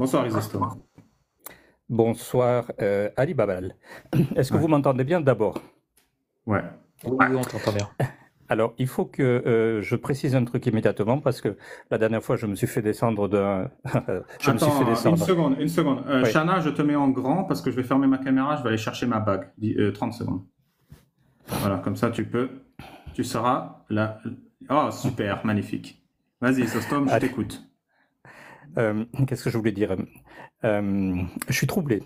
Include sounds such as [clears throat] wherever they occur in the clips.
Bonsoir Isostome. Bonsoir euh, Ali Babal. Est-ce que vous m'entendez bien d'abord ouais. Oui, on t'entend bien. [laughs] Alors, il faut que euh, je précise un truc immédiatement parce que la dernière fois, je me suis fait descendre d'un. [laughs] je me suis fait descendre. Une seconde, une seconde. Shana, euh, je te mets en grand parce que je vais fermer ma caméra, je vais aller chercher ma bague. 30 secondes. Voilà, comme ça, tu peux. Tu seras là. Oh, super, magnifique. Vas-y, Sostom, je t'écoute. Euh, qu'est-ce que je voulais dire euh, Je suis troublé.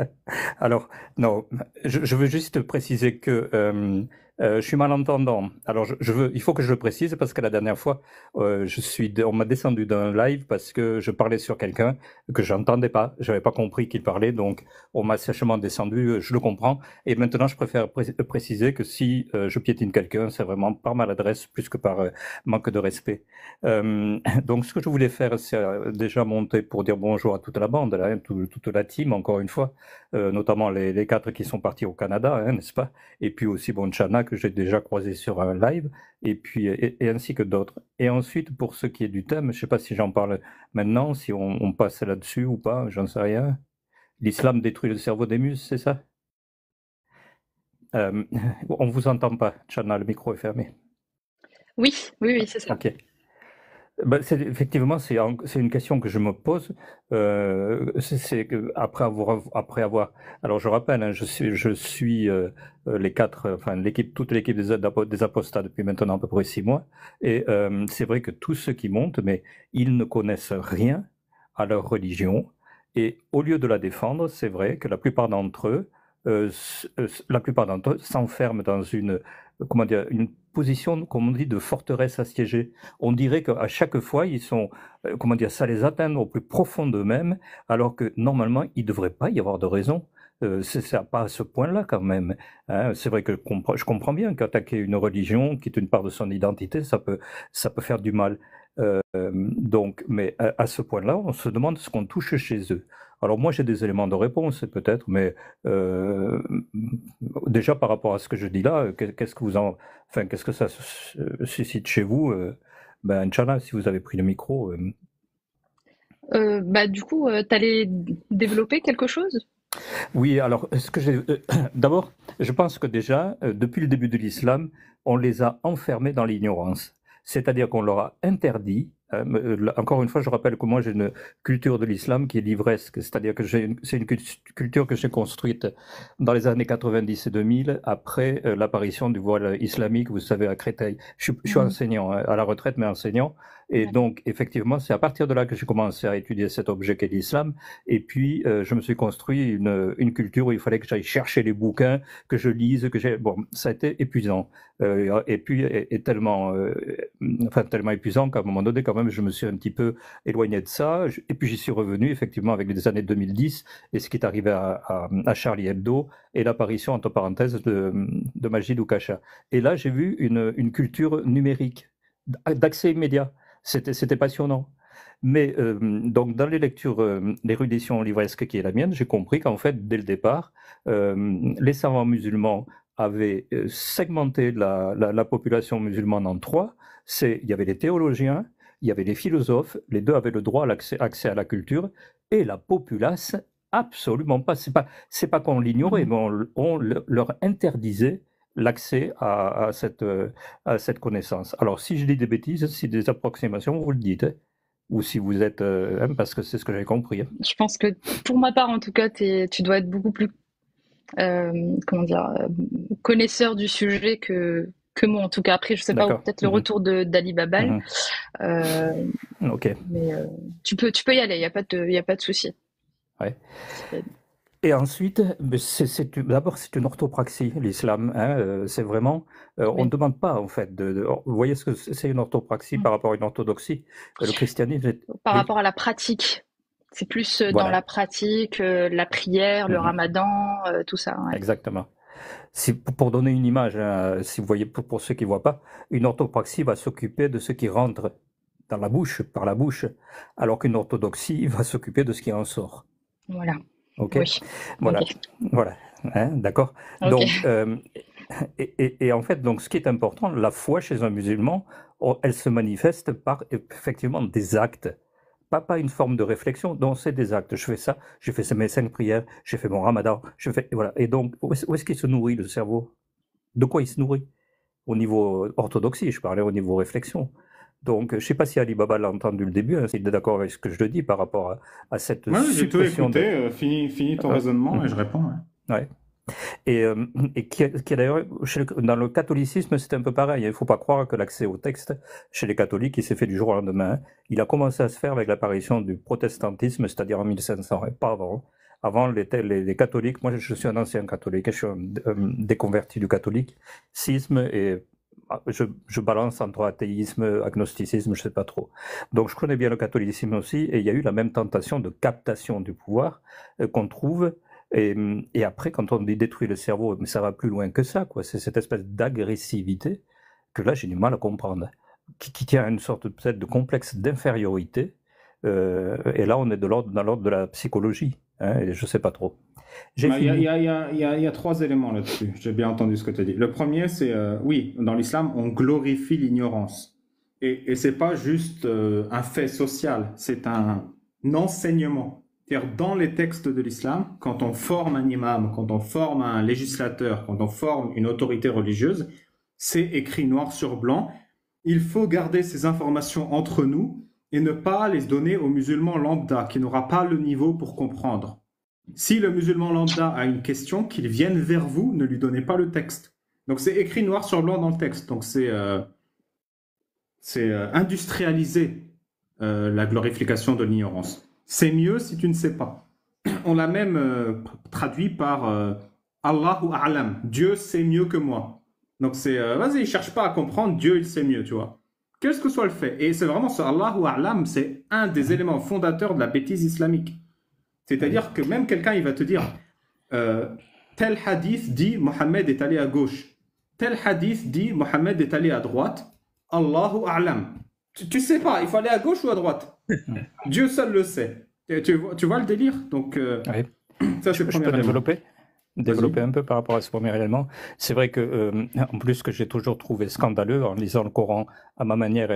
[laughs] Alors, non, je, je, veux juste préciser que euh, euh, je suis malentendant. Alors, je, je, veux, il faut que je le précise parce que la dernière fois, euh, je suis, on m'a descendu d'un live parce que je parlais sur quelqu'un que j'entendais pas. J'avais pas compris qu'il parlait, donc on m'a sèchement descendu. Euh, je le comprends. Et maintenant, je préfère euh, préciser que si euh, je piétine quelqu'un, c'est vraiment par maladresse plus que par manque de respect. [laughs] donc, ce que je voulais faire, c'est déjà monter pour dire bonjour à toute la bande, là, hein, toute la team, encore une fois, euh, notamment les, les, quatre qui sont partis au Canada, hein, n'est-ce pas Et puis aussi Bonchana, que j'ai déjà croisé sur un live, et, puis, et, ainsi que d'autres. Et ensuite, pour ce qui est du thème, je ne sais pas si j'en parle maintenant, si on, passe là-dessus ou pas, j'en sais rien. L'islam détruit le cerveau des muses, c'est ça euh, [laughs] On ne vous entend pas, Chana, le micro est fermé. Oui, oui, oui, c'est ça. Bah, effectivement, c'est une question que je me pose. Euh, c'est après avoir, après avoir. Alors, je rappelle, hein, je suis, euh, les quatre, enfin l'équipe, toute l'équipe des, des apostats depuis maintenant à peu près six mois. Et euh, c'est vrai que tous ceux qui montent, mais ils ne connaissent rien à leur religion. Et au lieu de la défendre, c'est vrai que la plupart d'entre eux euh, euh, la plupart d'entre eux s'enferment dans une, euh, comment une position, comme on dit, de forteresse assiégée. On dirait qu'à chaque fois, ils sont, comment dire, ça les atteint au plus profond d'eux-mêmes, alors que normalement, il ne devrait pas y avoir de raison. Ce c'est pas à ce point-là quand même. Hein. c'est vrai que je comprends bien qu'attaquer une religion, qui est une part de son identité, ça peut, ça peut faire du mal. donc, mais à ce point-là, on se demande ce qu'on touche chez eux. Alors moi j'ai des éléments de réponse peut-être, mais euh, déjà par rapport à ce que je dis là, qu'est-ce que vous en, enfin qu'est-ce que ça euh, suscite chez vous, euh, ben Inch'Allah, si vous avez pris le micro. bah, du coup, tu allais développer quelque chose Oui, alors, ce que j'ai. [coughs] D'abord, je pense que déjà, depuis le début de l'islam, on les a enfermés dans l'ignorance. C'est-à-dire qu'on leur a interdit euh, euh, encore une fois, je rappelle que moi j'ai une culture de l'islam qui est livresque, c'est-à-dire que c'est une culture que j'ai construite dans les années 90 et 2000 après euh, l'apparition du voile islamique, vous savez, à Créteil. Je, je suis mmh. enseignant hein, à la retraite, mais enseignant. Et donc, effectivement, c'est à partir de là que j'ai commencé à étudier cet objet qu'est l'islam. Et puis, euh, je me suis construit une, une, culture où il fallait que j'aille chercher les bouquins, que je lise, que j'ai. Bon, ça a été épuisant. Euh, et puis, et, tellement, euh, enfin, tellement épuisant qu'à un moment donné, quand même, je me suis un petit peu éloigné de ça. Et puis, j'y suis revenu, effectivement, avec les années 2010 et ce qui est arrivé à, à, à Charlie Hebdo et l'apparition, entre parenthèses, de, de Majid Et là, j'ai vu une, une culture numérique d'accès immédiat. C'était passionnant. Mais euh, donc dans les lectures, l'érudition euh, livresque qui est la mienne, j'ai compris qu'en fait, dès le départ, euh, les savants musulmans avaient segmenté la, population musulmane en trois. Il y avait les théologiens, il y avait les philosophes, les deux avaient le droit à l'accès à la culture, et la populace, absolument pas. C'est pas, pas qu'on l'ignorait, mmh. mais on, leur interdisait l'accès à, cette, euh, à cette connaissance. Alors, si je dis des bêtises, si des approximations, vous le dites. Hein, ou si vous êtes, euh, hein, parce que c'est ce que j'ai compris. Hein. Je pense que pour ma part, en tout cas, es, tu dois être beaucoup plus euh, comment dire, connaisseur du sujet que, que moi, en tout cas. Après, je ne sais pas, peut-être le mhm. retour d'Ali Babal. Mhm. ok. Mais tu, peux, tu peux y aller, il n'y a, pas de, a pas de souci. Ouais. Et ensuite, d'abord, c'est une orthopraxie, l'islam. Hein, euh, c'est vraiment, euh, on ne demande pas, en fait, de, vous voyez ce que c'est une orthopraxie mmh. par rapport à une orthodoxie euh, Le christianisme Par rapport à la pratique. C'est plus dans la pratique, la prière, le mmh ramadan, tout ça. Exactement. pour donner une image, hein, si vous voyez, pour, pour ceux qui ne voient pas, une orthopraxie va s'occuper de ce qui rentre dans la bouche, par la bouche, alors qu'une orthodoxie [laughs] va s'occuper de ce qui en sort. Voilà. Ok. Voilà. Voilà. Hein, d'accord. Donc, euh, et, en fait, donc, ce qui est important, la foi chez un musulman, oh, elle se manifeste par effectivement des actes, pas pas une forme de réflexion. Donc, c'est des actes. Je fais ça, j'ai fait mes cinq prières, j'ai fait mon ramadan, je fais voilà. Et donc, où est-ce qu'il se nourrit le cerveau De quoi il se nourrit Au niveau orthodoxie, je parlais au niveau réflexion. Donc, je ne sais pas si Alibaba l'a entendu le début, hein, s'il est d'accord avec ce que je le dis par rapport à, cette ouais, Oui, j'ai tout écouté, euh, ton ah. raisonnement et je réponds. Oui. Euh, et, qui, est d'ailleurs, dans le catholicisme, c'est un peu pareil. Hein. Il ne faut pas croire que l'accès au texte chez les catholiques, il s'est fait du jour au lendemain. Hein. Il a commencé à se faire avec l'apparition du protestantisme, c'est-à-dire en 1500, et pas avant avant les, les, catholiques, moi je suis un ancien catholique, je suis un, déconverti du catholicisme et ah, je, balance entre athéisme, agnosticisme, je ne sais pas trop. Donc je connais bien le catholicisme aussi, et il y a eu la même tentation de captation du pouvoir euh, qu'on trouve. Hum, et, après, quand on dit détruit le cerveau, mais ça va plus loin que ça, quoi. C'est cette espèce d'agressivité que là j'ai du mal à comprendre, qui, tient à une sorte peut-être de complexe d'infériorité. Euh, et là, on est de l'ordre dans l'ordre de la psychologie. Hein, et je ne sais pas trop. Il y, a trois éléments là-dessus. J'ai bien entendu ce que tu as dit. Le premier, c'est euh, oui, dans l'islam, on glorifie l'ignorance. Et, ce n'est pas juste euh, un fait social, c'est un enseignement. C'est-à-dire, dans les textes de l'islam, quand on forme un imam, quand on forme un législateur, quand on forme une autorité religieuse, c'est écrit noir sur blanc. Il faut garder ces informations entre nous et ne pas les donner aux musulmans lambda qui n'aura pas le niveau pour comprendre. Si le musulman lambda a une question, qu'il vienne vers vous, ne lui donnez pas le texte. Donc c'est écrit noir sur blanc dans le texte. Donc c'est euh, euh, industrialiser euh, la glorification de l'ignorance. C'est mieux si tu ne sais pas. [clears throat] On l'a même traduit par Allahu A'lam. Dieu sait mieux que moi. Donc c'est vas-y, cherche pas à comprendre, Dieu il sait mieux, tu vois. Qu'est-ce que soit le fait Et c'est vraiment ce Allahu A'lam, c'est un des éléments fondateurs de la bêtise islamique. C'est-à-dire que même quelqu'un, il va te dire, euh, tel hadith dit Mohammed est allé à gauche, tel hadith dit Mohammed est allé à droite, Allahu A'lam. Tu, sais pas, il faut aller à gauche ou à droite Dieu seul le sait. tu, tu vois le délire Donc, euh, ça, je, peux développer développer un peu par rapport à ce premier élément. C'est vrai que, euh, en plus, que j'ai toujours trouvé scandaleux en lisant le Coran à ma manière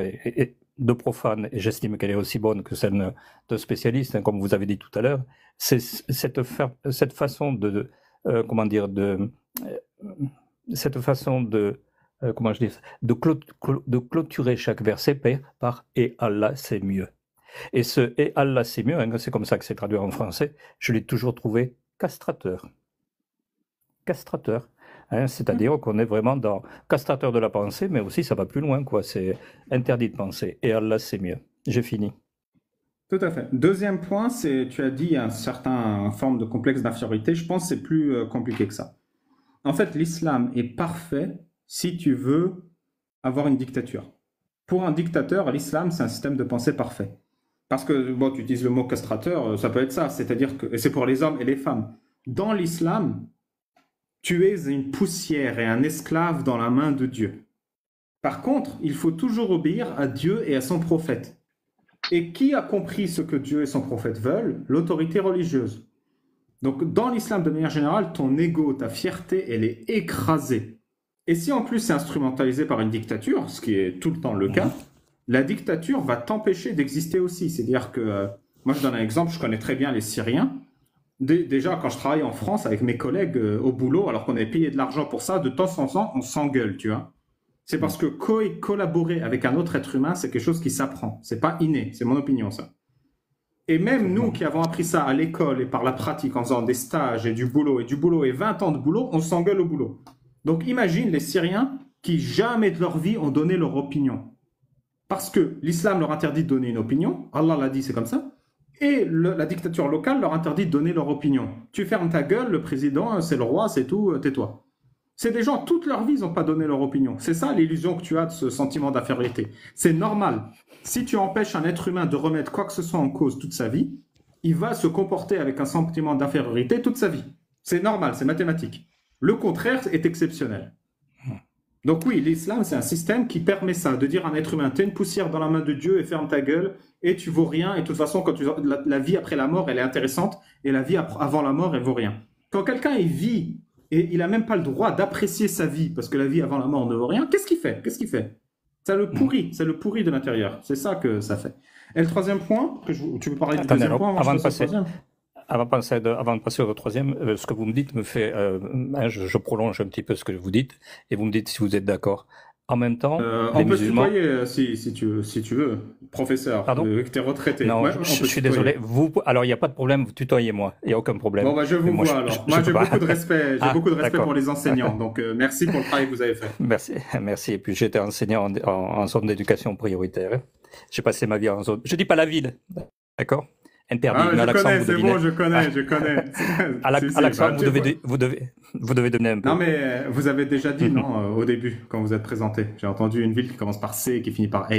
de profane, et j'estime qu'elle est aussi bonne que celle de spécialiste, hein, comme vous avez dit tout à l'heure, c'est cette, façon de, euh, comment dire, de euh, cette façon de comment je dis, de, clôturer chaque verset par et Allah c'est mieux. Et ce et Allah c'est mieux, hein, c'est comme ça que c'est traduit en français. Je l'ai toujours trouvé castrateur castrateur. Hein. Mmh. C'est-à-dire qu'on est vraiment dans castrateur de la pensée, mais aussi ça va plus loin, quoi. C'est interdit de penser. Et Allah, c'est mieux. J'ai fini. Tout à fait. Deuxième point, c'est tu as dit un certain forme de complexe d'infériorité. Je pense c'est plus euh, compliqué que ça. En fait, l'islam est parfait si tu veux avoir une dictature. Pour un dictateur, l'islam c'est un système de pensée parfait. Parce que bon, tu utilises le mot castrateur, euh, ça peut être ça. C'est-à-dire que c'est pour les hommes et les femmes. Dans l'islam, tu es une poussière et un esclave dans la main de Dieu. Par contre, il faut toujours obéir à Dieu et à son prophète. Et qui a compris ce que Dieu et son prophète veulent L'autorité religieuse. Donc dans l'islam de manière générale, ton ego, ta fierté, elle est écrasée. Et si en plus c'est instrumentalisé par une dictature, ce qui est tout le temps le cas, la dictature va t'empêcher d'exister aussi. C'est-à-dire que, euh, moi je donne un exemple, je connais très bien les Syriens. Déjà, quand je travaille en France avec mes collègues euh, au boulot, alors qu'on avait payé de l'argent pour ça, de temps en temps, on s'engueule, tu vois. C'est parce que collaborer avec un autre être humain, c'est quelque chose qui s'apprend. C'est pas inné, c'est mon opinion, ça. Et même nous qui avons appris ça à l'école et par la pratique en faisant des stages et du boulot et du boulot et 20 ans de boulot, on s'engueule au boulot. Donc imagine les Syriens qui jamais de leur vie ont donné leur opinion. Parce que l'islam leur interdit de donner une opinion, Allah l'a dit, c'est comme ça et la dictature locale leur interdit de donner leur opinion. Tu fermes ta gueule, le président, c'est le roi, c'est tout, euh, tais-toi. C'est des gens, toute leur vie, ils n'ont pas donné leur opinion. C'est ça l'illusion que tu as de ce sentiment d'infériorité. C'est normal. Si tu empêches un être humain de remettre quoi que ce soit en cause toute sa vie, il va se comporter avec un sentiment d'infériorité toute sa vie. C'est normal, c'est mathématique. Le contraire est exceptionnel. Donc oui, l'islam, c'est un système qui permet ça, de dire à un être humain, t'es une poussière dans la main de Dieu et ferme ta gueule et tu vaux rien. Et de toute façon, quand tu, la, vie après la mort, elle est intéressante et la vie avant la mort, elle vaut rien. Quand quelqu'un vit et il n'a même pas le droit d'apprécier sa vie parce que la vie avant la mort ne vaut rien, qu'est-ce qu'il fait Qu'est-ce qu'il fait Ça le pourrit, mm. ça le pourrit de l'intérieur. C'est ça que ça fait. Et le troisième point, que tu veux parler du de deuxième point avant de passer. Avant de, passer, avant de passer au troisième, euh, ce que vous me dites me fait, euh, hein, je, prolonge un petit peu ce que vous dites et vous me dites si vous êtes d'accord. En même temps, euh, les on peut se tutoyer si, si, tu, veux, professeur, Pardon tu es retraité. Non, je, suis désolé. Vous, alors, il n'y a pas de problème, vous tutoyez-moi, il n'y a aucun problème. Bon, bah, je vous moi, vois alors. moi, j'ai beaucoup de respect, ah, beaucoup de respect pour les enseignants, donc merci pour le travail que vous avez fait. [laughs] Merci, merci. Et puis, j'étais enseignant en, zone d'éducation prioritaire. J'ai passé ma vie en zone... Je dis pas la ville, d'accord interdit. Ah, je connais, c'est bon, je connais, je connais. à l'accent, vous, devez, vous, devez, vous devez donner un peu. Non, mais euh, vous avez déjà dit, [laughs] non, euh, au début, quand vous êtes présenté. J'ai entendu une ville qui commence par C et qui finit par A.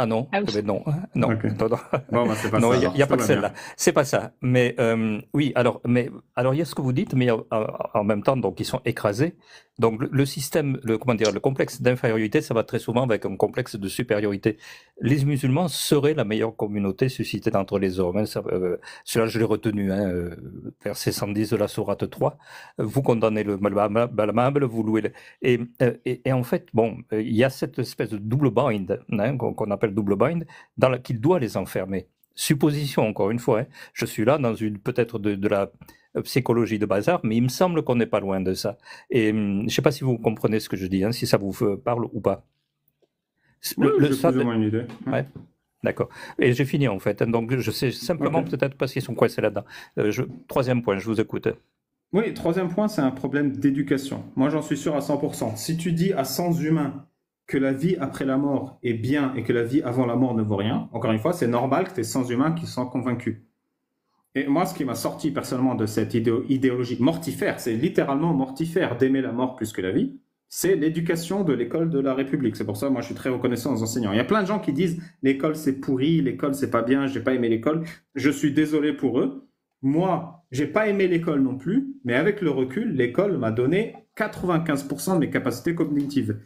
Ah non, ah [laughs] non, non, bah, [laughs] non, il n'y a, pas que celle-là. C'est pas ça. Mais euh, oui, alors, mais alors il y a ce que vous dites, mais en même temps, donc ils sont écrasés donc le, système, le, comment dire, le complexe d'infériorité, ça va très souvent avec un complexe de supériorité. Les musulmans seraient la meilleure communauté suscitée entre les hommes. Euh, cela, je l'ai retenu, vers hein, euh, verset 110 de la Sourate 3. Vous condamnez le malamable, vous louez le... Euh, et, et, en fait, bon, euh, il y a cette espèce de double bind, hein, qu'on appelle double bind, dans laquelle il doit les enfermer supposition encore une fois. Hein, je suis là dans une peut-être de, de, la psychologie de bazar, mais il me semble qu'on n'est pas loin de ça. Et hum, je ne sais pas si vous comprenez ce que je dis, hein, si ça vous euh, parle ou pas. Le, oui, une idée. D'accord. Et j'ai fini en fait. Hein, donc je sais simplement peut-être parce qu'ils sont coincés là-dedans. Euh, je... Troisième point, je vous écoute. Oui, troisième point, c'est un problème d'éducation. Moi, j'en suis sûr à 100%. Si tu dis à 100 humains que la vie après la mort est bien et que la vie avant la mort ne vaut rien, encore une fois, c'est normal que tu es 100 humains qui sont convaincus. Et moi, ce qui m'a sorti personnellement de cette idéologie mortifère, c'est littéralement mortifère d'aimer la mort plus que la vie, c'est l'éducation de l'école de la République. C'est pour ça, moi, je suis très reconnaissant aux enseignants. Il y a plein de gens qui disent l'école c'est pourri, l'école c'est pas bien, j'ai pas aimé l'école. Je suis désolé pour eux. Moi, j'ai pas aimé l'école non plus, mais avec le recul, l'école m'a donné 95% de mes capacités cognitives.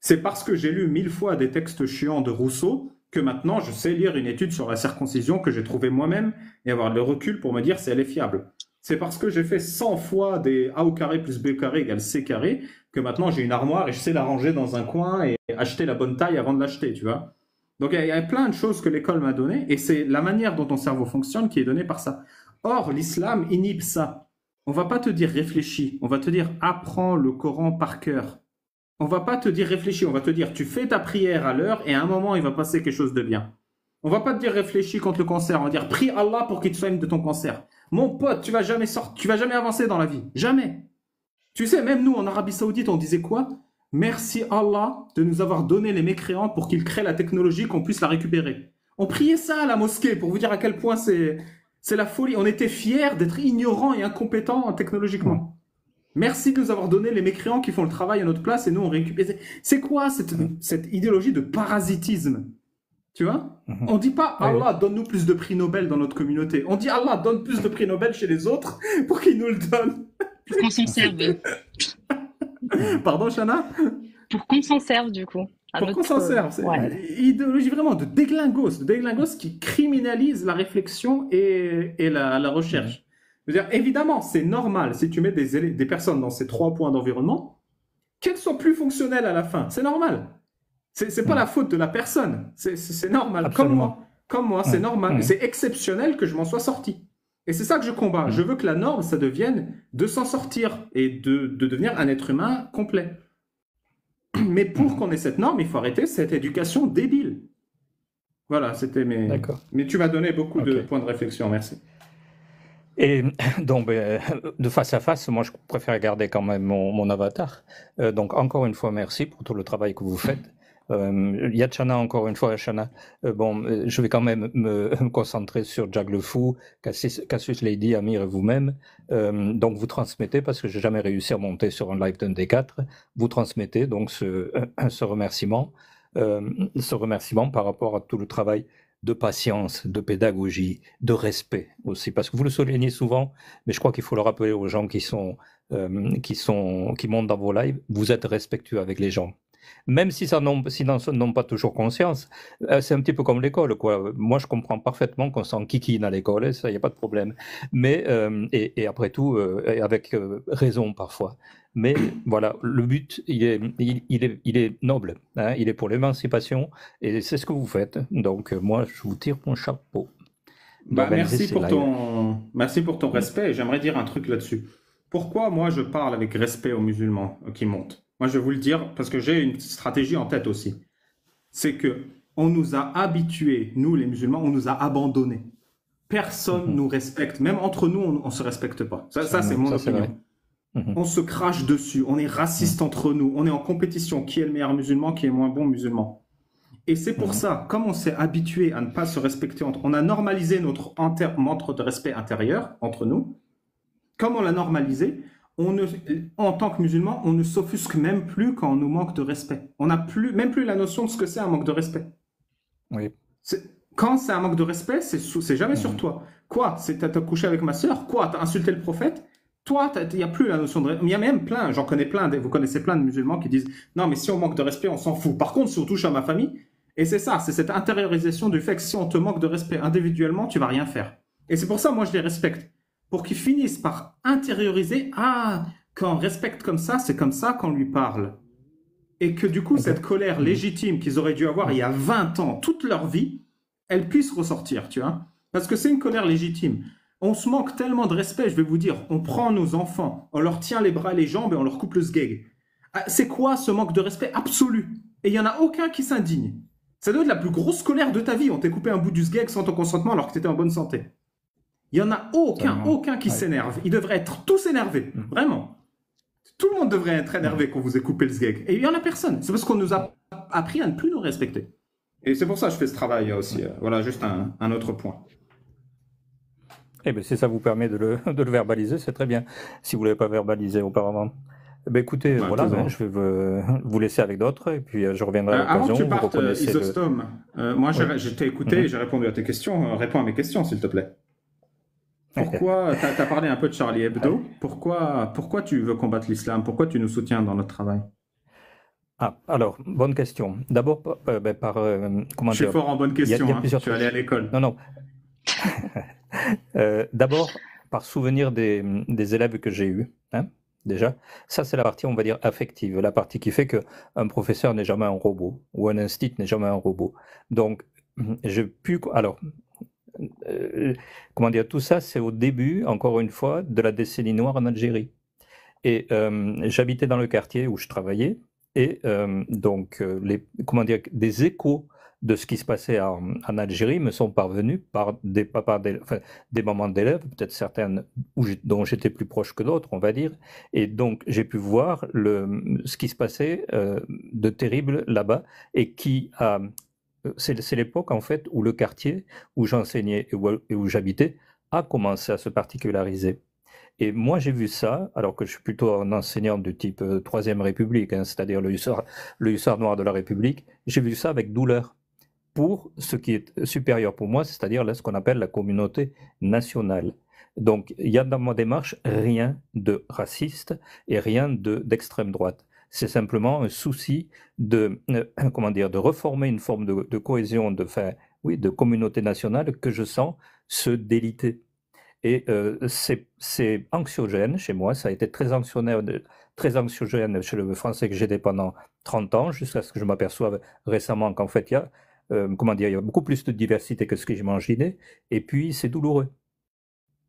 C'est parce que j'ai lu mille fois des textes chiants de Rousseau que maintenant je sais lire une étude sur la circoncision que j'ai trouvée moi-même et avoir le recul pour me dire si elle est fiable. C'est parce que j'ai fait 100 fois des A au carré plus B égale C carré que maintenant j'ai une armoire et je sais la ranger dans un coin et acheter la bonne taille avant de l'acheter, tu vois. Donc il y a plein de choses que l'école m'a données et c'est la manière dont ton cerveau fonctionne qui est donnée par ça. Or, l'islam inhibe ça. On va pas te dire réfléchis, on va te dire apprends le Coran par cœur. On va pas te dire réfléchis, on va te dire tu fais ta prière à l'heure et à un moment il va passer quelque chose de bien. On va pas te dire réfléchis contre le cancer, on va dire prie Allah pour qu'il te soigne de ton cancer. Mon pote, tu vas jamais sortir, tu vas jamais avancer dans la vie, jamais. Tu sais, même nous en Arabie Saoudite, on disait quoi Merci Allah de nous avoir donné les mécréants pour qu'ils créent la technologie qu'on puisse la récupérer. On priait ça à la mosquée pour vous dire à quel point c'est c'est la folie. On était fiers d'être ignorants et incompétents technologiquement. Merci de nous avoir donné les mécréants qui font le travail à notre place et nous on récupère. C'est quoi cette, idéologie de parasitisme Tu vois mhm. On dit pas Allah donne-nous plus de prix Nobel dans notre communauté. On dit Allah donne plus de prix Nobel chez les autres [laughs] pour qu'ils nous le donnent. Pour qu'on s'en serve. [laughs] Pardon, Shana Pour qu'on s'en serve du coup. Pour qu'on s'en euh, serve. C'est idéologie vraiment de déglingos, de déglingos qui criminalise la réflexion et, la recherche dire, évidemment, c'est normal si tu mets des, personnes dans ces trois points d'environnement qu'elles soient plus fonctionnelles à la fin. C'est normal. C'est n'est pas mm. la faute de la personne. C'est normal. Comme moi. Comme moi, c'est mm. normal. Mm. C'est exceptionnel que je m'en sois sorti. Et c'est ça que je combats. Je veux que la norme, ça devienne de s'en sortir et de, devenir un être humain complet. [clears throat] Mais pour qu'on ait cette norme, il faut arrêter cette éducation débile. Voilà, c'était mes. D'accord. Mais tu m'as donné beaucoup de points de réflexion. Merci. Et [laughs] donc, ben, euh, de face à face, moi, je préfère garder quand même mon, avatar. Euh, donc, encore une fois, merci pour tout le travail que vous faites. Euh, Yachana, encore une fois, Yachana. Euh, bon, je vais quand même [laughs] me, concentrer sur Jack le Fou, Cassius, Lady, Amir et vous-même. donc, vous transmettez, parce que j'ai jamais réussi à monter sur un live d'un des quatre, vous transmettez donc ce, [clears throat] ce remerciement, ce remerciement par rapport à tout le travail de patience, de pédagogie, de respect aussi, parce que vous le soulignez souvent, mais je crois qu'il faut le rappeler aux gens qui sont, euh, qui sont, qui montent dans vos lives, vous êtes respectueux avec les gens même si n'en ont, si pas toujours conscience, euh, c'est un petit peu comme l'école. Quoi. Moi, je comprends parfaitement qu'on s'en kikine à l'école, hein, ça, il n'y a pas de problème. Mais, euh, et, après tout, euh, avec raison parfois. Mais [coughs] voilà, le but, il est, noble, hein. il est pour l'émancipation, et c'est ce que vous faites. Donc, moi, je vous tire mon chapeau. Bah, bah, merci, pour ton... merci pour ton respect, j'aimerais dire un truc là-dessus. Pourquoi moi je parle avec respect aux musulmans qui montent moi, je vais vous le dire parce que j'ai une stratégie en tête aussi. C'est que on nous a habitués, nous les musulmans, on nous a abandonnés. Personne mhm. nous respecte. Même entre nous, on, ne se respecte pas. Ça, c'est mon ça, opinion. Mhm. On se crache dessus. On est raciste mhm. entre nous. On est en compétition. Qui est le meilleur musulman Qui est le moins bon musulman Et c'est pour ça, comme on s'est habitué à ne pas se respecter, entre, on a normalisé notre entre de respect intérieur entre nous. Comme on l'a normalisé, on ne, en tant que musulman, on ne s'offusque même plus quand on nous manque de respect. On n'a plus, même plus la notion de ce que c'est un manque de respect. Oui. Quand c'est un manque de respect, c'est jamais sur mmh. toi. Quoi C'est t'as couché avec ma sœur Quoi T'as insulté le prophète Toi, il n'y a plus la notion de Il y a même plein, j'en connais plein, vous connaissez plein de musulmans qui disent Non, mais si on manque de respect, on s'en fout. Par contre, si on touche à ma famille, et c'est ça, c'est cette intériorisation du fait que si on te manque de respect individuellement, tu vas rien faire. Et c'est pour ça, moi, je les respecte pour qu'ils finissent par intérioriser Ah, quand on respecte comme ça, c'est comme ça qu'on lui parle. Et que du coup, cette colère légitime qu'ils auraient dû avoir il y a 20 ans, toute leur vie, elle puisse ressortir, tu vois. Parce que c'est une colère légitime. On se manque tellement de respect, je vais vous dire. On prend nos enfants, on leur tient les bras et les jambes et on leur coupe le sgeg. Ah, c'est quoi ce manque de respect absolu Et il y en a aucun qui s'indigne. Ça doit être la plus grosse colère de ta vie. On t'a coupé un bout du sgeg sans ton consentement alors que tu étais en bonne santé. Il y en a aucun, aucun qui ah s'énerve. Ils devraient être tous énervés, mm. vraiment. Tout le monde devrait être énervé mm. quand vous avez coupé le sgeg. Et il y en a personne. C'est parce qu'on nous a appris à ne plus nous respecter. Et c'est pour ça que je fais ce travail aussi. Mm. Voilà, juste un, autre point. Eh bien, si ça vous permet de le, verbaliser, c'est très bien. Si vous ne l'avez pas verbalisé auparavant. Eh bien, écoutez, bah, voilà, hein, je vais vous laisser avec d'autres et puis euh, je reviendrai à l'occasion. Euh, avant que tu partes, Isostome, euh, moi je t'ai écouté et j'ai répondu à tes questions. réponds à mes questions, s'il te plaît. Pourquoi, tu as, parlé un peu de Charlie Hebdo, pourquoi, pourquoi tu veux combattre l'islam Pourquoi tu nous soutiens dans notre travail ah, alors, bonne question. D'abord, euh, ben, par. Euh, comment Je suis fort en bonne question. Hein, tu es allé à l'école. Non, non. [laughs] Euh, d'abord, par souvenir des, élèves que j'ai eus, hein, déjà. Ça, c'est la partie, on va dire, affective, la partie qui fait qu'un professeur n'est jamais un robot, ou un institut n'est jamais un robot. Donc, j'ai pu. Alors, euh, comment dire, tout ça, c'est au début, encore une fois, de la décennie noire en Algérie. Et euh, j'habitais dans le quartier où je travaillais, et euh, donc les, comment dire, des échos de ce qui se passait en, Algérie me sont parvenus par des moments des moments d'élèves, peut-être certaines dont j'étais plus proche que d'autres, on va dire, et donc j'ai pu voir le, ce qui se passait de terrible là-bas et qui a c'est l'époque en fait où le quartier où j'enseignais et où, j'habitais a commencé à se particulariser. Et moi, j'ai vu ça, alors que je suis plutôt un enseignant du type euh, Troisième République, hein, c'est-à-dire le hussard, noir de la République, j'ai vu ça avec douleur pour ce qui est supérieur pour moi, c'est-à-dire là ce qu'on appelle la communauté nationale. Donc, il y a dans ma démarche rien de raciste et rien d'extrême droite c'est simplement un souci de, euh, [clears throat] comment dire, de reformer une forme de, cohésion, de, oui, de communauté nationale que je sens se déliter. Et euh, c'est anxiogène chez moi, ça a été très anxiogène, très anxiogène chez le français que j'étais pendant 30 ans, jusqu'à ce que je m'aperçoive récemment qu'en fait, il y a, euh, comment dire, il y a beaucoup plus de diversité que ce que j'imaginais, et puis c'est douloureux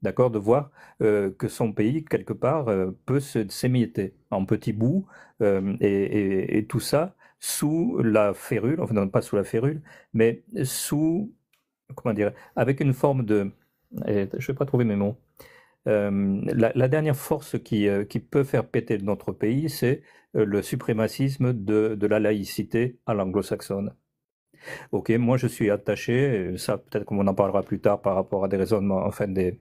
d'accord, de voir euh, que son pays, quelque part, euh, peut s'émietter en petits bouts, euh, et, tout ça sous la férule, enfin pas sous la férule, mais sous, comment dire, avec une forme de... je ne vais pas trouver mes mots. La, dernière force qui, peut faire péter notre pays, c'est le suprémacisme de la laïcité à l'anglo-saxonne. Ok, moi je suis attaché, ça peut-être qu'on en parlera plus tard par rapport à des raisonnements, enfin des,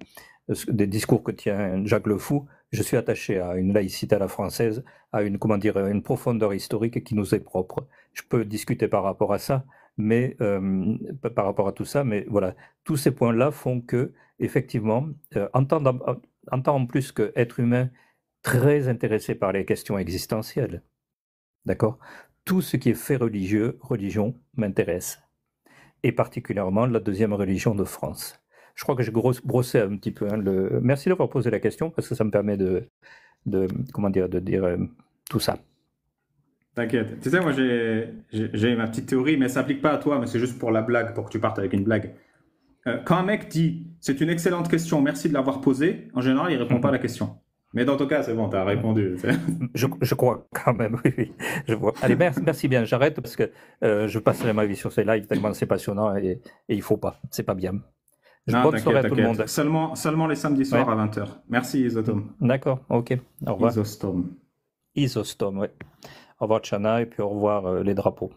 des discours que tient Jacques Le Fou, je suis attaché à une laïcité à la française, à une, comment dire, une profondeur historique qui nous est propre. Je peux discuter par rapport à ça, mais euh, par rapport à tout ça, mais voilà, tous ces points-là font que, effectivement, euh, en, tant en, tant en plus qu'être humain très intéressé par les questions existentielles, d'accord tout ce qui est fait religieux, religion, m'intéresse. Et particulièrement la deuxième religion de France. Je crois que j'ai brossé un petit peu. Hein, le... Merci d'avoir posé la question parce que ça me permet de, de comment dire, de dire euh, tout ça. T'inquiète. Tu sais, moi j'ai ma petite théorie, mais ça s'applique pas à toi, mais c'est juste pour la blague, pour que tu partes avec une blague. Euh, quand un mec dit c'est une excellente question, merci de l'avoir posée, en général il répond mm-hmm. pas à la question. Mais dans tout cas, c'est bon, tu as répondu. [laughs] Je, crois quand même, [laughs] oui, Je vois. Allez, merci, bien, j'arrête parce que euh, je passerai ma vie sur ces lives tellement c'est passionnant et, et, il faut pas, c'est pas bien. bonne soirée à tout le monde. Seulement, seulement les samedis soirs à 20h. Merci Isotome. Mm, d'accord, ok. Au revoir. Isostome. Isostome, oui. Au revoir Chana et puis au revoir euh, les drapeaux.